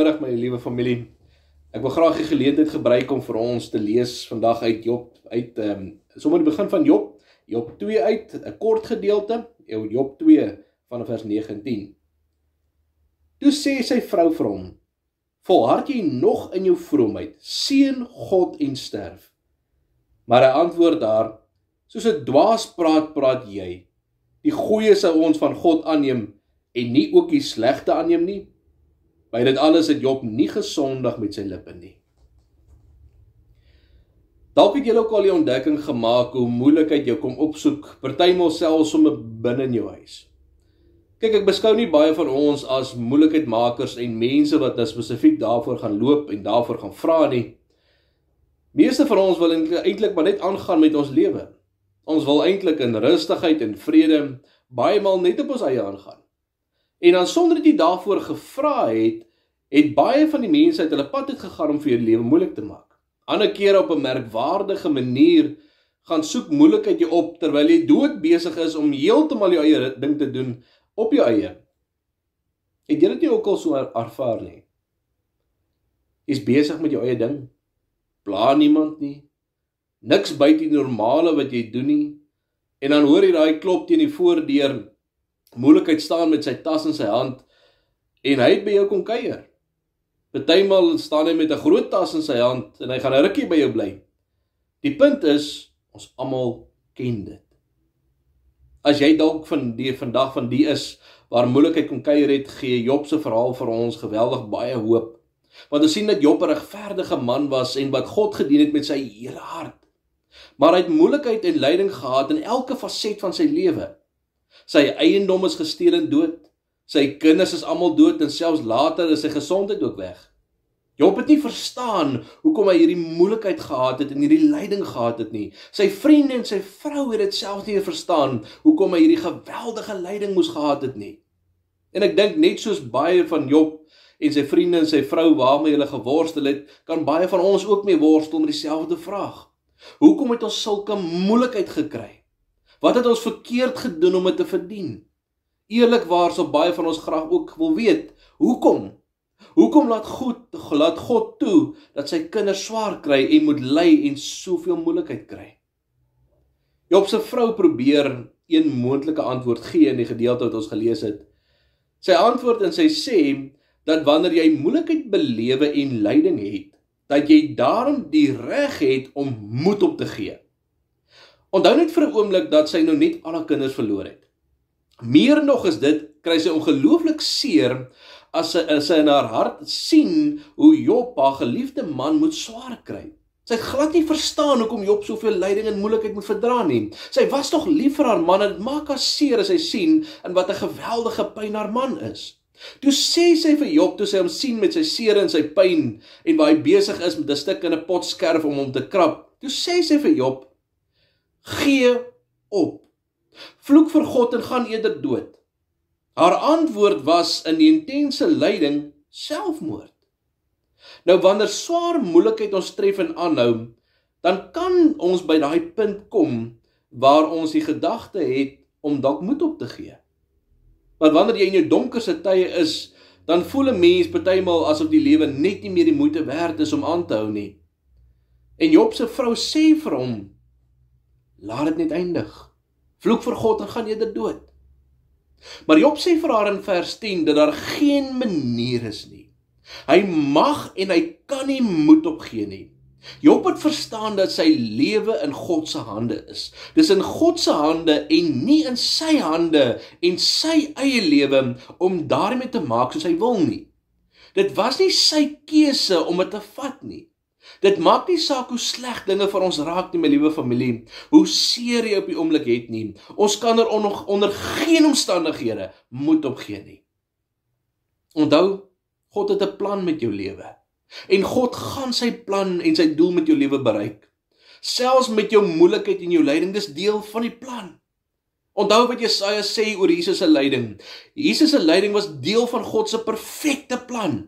Goeiemiddag my liewe familie. Ek wil graag die geleentheid gebruik om vir ons te lees vandag uit Job uit ehm um, sommer die begin van Job, Job 2 uit, 'n kort gedeelte, Job 2 vanaf vers 9 en 10. Toe sê sy vrou vir hom: "Volhard jy nog in jou vroomheid? Seën God en sterf." Maar hy antwoord haar: "Soos 'n dwaas praat praat jy. Die goeie sou ons van God aanneem en nie ook die slegte aanneem nie." By dit alles het Job nie gesondig met sy lippe nie. Dalk het jy ook al die ontdekking gemaak hoe moeilikheid jou kom opsoek, partymal selfs om binne in jou huis. Kyk, ek beskou nie baie van ons as moeilikheidmakers en mense wat nou spesifiek daarvoor gaan loop en daarvoor gaan vra nie. Meeste van ons wil eintlik maar net aangaan met ons lewe. Ons wil eintlik in rustigheid en vrede baie maal net op ons eie aangaan. En dan sonder dit daarvoor gevra het, het baie van die mense uit hulle pad uit gegaan om vir jou lewe moeilik te maak. Ander kere op 'n merkwaardige manier gaan soek moeilikheid jou op terwyl jy dood besig is om heeltemal jou eie ding te doen op jou eie. Het jy dit nie ook al so er-, ervaar nie? Jy's besig met jou eie ding. Plaan niemand nie. Niks buite die normale wat jy doen nie. En dan hoor jy daai klop teen die voordeur moeilikheid staan met sy tas in sy hand en hy het by jou kom kuier. Partymal staan hy met 'n groot tas in sy hand en hy gaan 'n rukkie by jou bly. Die punt is, ons almal ken dit. As jy dalk van die vandag van die is waar moeilikheid kom kuier het, gee Job se verhaal vir ons geweldig baie hoop. Want ons sien dat Job 'n regverdige man was en wat God gedien het met sy hele hart. Maar hy het moeilikheid en lyding gehad in elke fasette van sy lewe. Sy eiendom is gesteel en dood. Sy kinders is almal dood en selfs later is sy gesondheid ook weg. Job het nie verstaan hoekom hy hierdie moeilikheid gehad het en hierdie lyding gehad het nie. Sy vriende en sy vrou het dit selfs nie verstaan hoekom hy hierdie geweldige lyding moes gehad het nie. En ek dink net soos baie van Job en sy vriende en sy vrou waarmee hulle geworstel het, kan baie van ons ook mee worstel met dieselfde vraag. Hoekom het ons sulke moeilikheid gekry? Wat het ons verkeerd gedoen om dit te verdien? Eerlikwaar sou baie van ons graag ook wil weet, hoekom? Hoekom laat God laat God toe dat sy kinders swaar kry en moet ly en soveel moeilikheid kry? Job se vrou probeer een moontlike antwoord gee in die gedeelte wat ons gelees het. Sy antwoord en sy sê dat wanneer jy moeilikheid belewe en lyding het, dat jy daarom die reg het om moed op te gee. Onthou net vir 'n oomblik dat sy nou net al haar kinders verloor het. Meer nog is dit kry sy ongelooflik seer as sy, as sy in haar hart sien hoe Job haar geliefde man moet swaar kry. Sy het glad nie verstaan hoekom Job soveel lyding en moeilikheid moet verdra nie. Sy was tog lief vir haar man en dit maak haar seer as sy sien in wat 'n geweldige pyn haar man is. Toe sê sy vir Job toe sy hom sien met sy seer en sy pyn en waar hy besig is met 'n stuk in 'n pot skerf om hom te krap. Toe sê sy vir Job: gee op. Vloek vir God en gaan eerder dood. Haar antwoord was in die intense lyding selfmoord. Nou wanneer swaar moeilikheid ons tref en aanhou, dan kan ons by daai punt kom waar ons die gedagte het om dalk moed op te gee. Want wanneer jy in jou donkerste tye is, dan voel 'n mens partymal asof die lewe net nie meer die moeite werd is om aan te hou nie. En Job se vrou sê vir hom, laat dit net eindig. Vloek vir God en gaan eerder dood. Maar Job sê vir haar in vers 10 dat daar geen manier is nie. Hy mag en hy kan nie moed opgee nie. Job het verstaan dat sy lewe in God se hande is. Dis in God se hande en nie in sy hande en sy eie lewe om daarmee te maak soos hy wil nie. Dit was nie sy keuse om dit te vat nie. Dit maak nie saak hoe sleg dinge vir ons raak nie, my liewe familie. Hoe seer jy op die oomblik het nie. Ons kan er onder, onder geen omstandighede moed opgee nie. Onthou, God het 'n plan met jou lewe. En God gaan sy plan en sy doel met jou lewe bereik. Selfs met jou moeilikheid en jou lyding, dis deel van die plan. Onthou wat Jesaja sê oor Jesus se lyding. Jesus se lyding was deel van God se perfekte plan.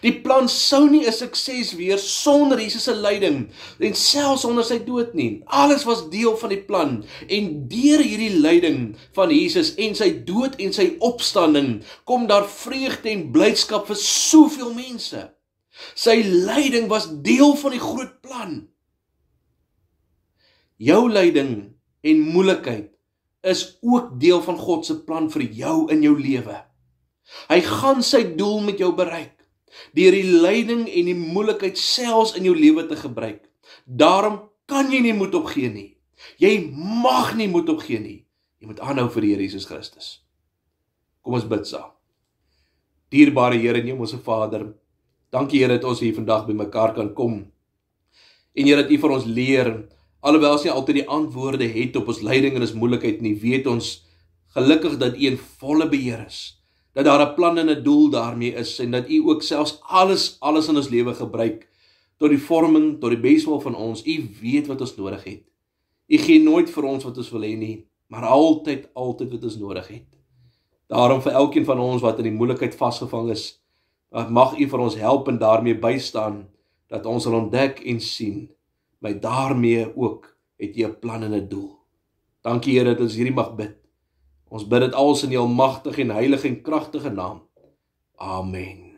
Die plan sou nie 'n sukses wees sonder Jesus se lyding en selfs sonder sy dood nie. Alles was deel van die plan en deur hierdie lyding van Jesus en sy dood en sy opstanding kom daar vreugde en blydskap vir soveel mense. Sy lyding was deel van die groot plan. Jou lyding en moeilikheid is ook deel van God se plan vir jou in jou lewe. Hy gaan sy doel met jou bereik deur die lyding en die moeilikheid selfs in jou lewe te gebruik. Daarom kan jy nie moed opgee nie. Jy mag nie moed opgee nie. Jy moet aanhou vir die Here Jesus Christus. Kom ons bid saam. Dierbare Here en jou mosse Vader, dankie Here dat ons hier vandag bymekaar kan kom. En Here dat U vir ons leer alhoewel ons nie altyd die antwoorde het op ons lyding en ons moeilikheid nie, weet ons gelukkig dat U in volle beheer is dat daar 'n plan en 'n doel daarmee is en dat u ook selfs alles alles in ons lewe gebruik tot die vorming tot die beswil van ons. U weet wat ons nodig het. U gee nooit vir ons wat ons wil hê nie, maar altyd altyd wat ons nodig het. Daarom vir elkeen van ons wat in die moeilikheid vasgevang is, mag u vir ons help en daarmee bystaan dat ons sal ontdek en sien by daarmee ook het u 'n plan en 'n doel. Dankie Here dat ons hierdie mag bid Ons bid dit alles in die almagtige en heilige en kragtige naam. Amen.